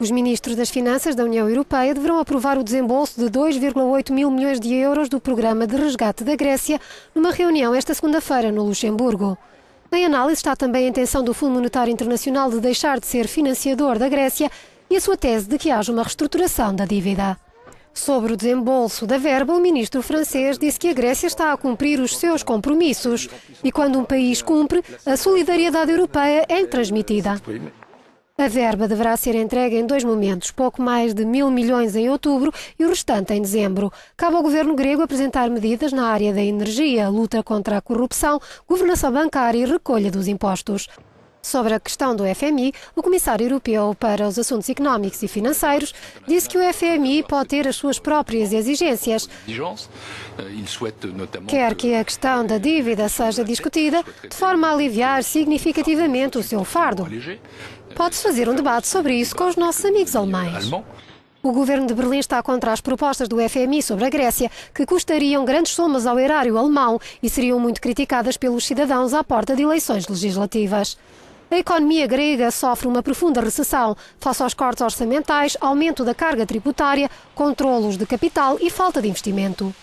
Os ministros das Finanças da União Europeia deverão aprovar o desembolso de 2,8 mil milhões de euros do programa de resgate da Grécia numa reunião esta segunda-feira no Luxemburgo. Em análise está também a intenção do Fundo Monetário Internacional de deixar de ser financiador da Grécia e a sua tese de que haja uma reestruturação da dívida. Sobre o desembolso da verba, o ministro francês disse que a Grécia está a cumprir os seus compromissos e, quando um país cumpre, a solidariedade europeia é transmitida. A verba deverá ser entregue em dois momentos, pouco mais de mil milhões em outubro e o restante em dezembro. Cabe ao governo grego apresentar medidas na área da energia, luta contra a corrupção, governação bancária e recolha dos impostos. Sobre a questão do FMI, o Comissário Europeu para os Assuntos Económicos e Financeiros disse que o FMI pode ter as suas próprias exigências. Euh, Quer que a questão da dívida seja discutida de forma a aliviar significativamente o seu fardo. Pode-se fazer um debate sobre isso com os nossos amigos euh, alemães. O governo de Berlim está contra as propostas do FMI sobre a Grécia, que custariam grandes somas ao erário alemão e seriam muito criticadas pelos cidadãos à porta de eleições legislativas. A economia grega sofre uma profunda recessão, face aos cortes orçamentais, aumento da carga tributária, controlos de capital e falta de investimento.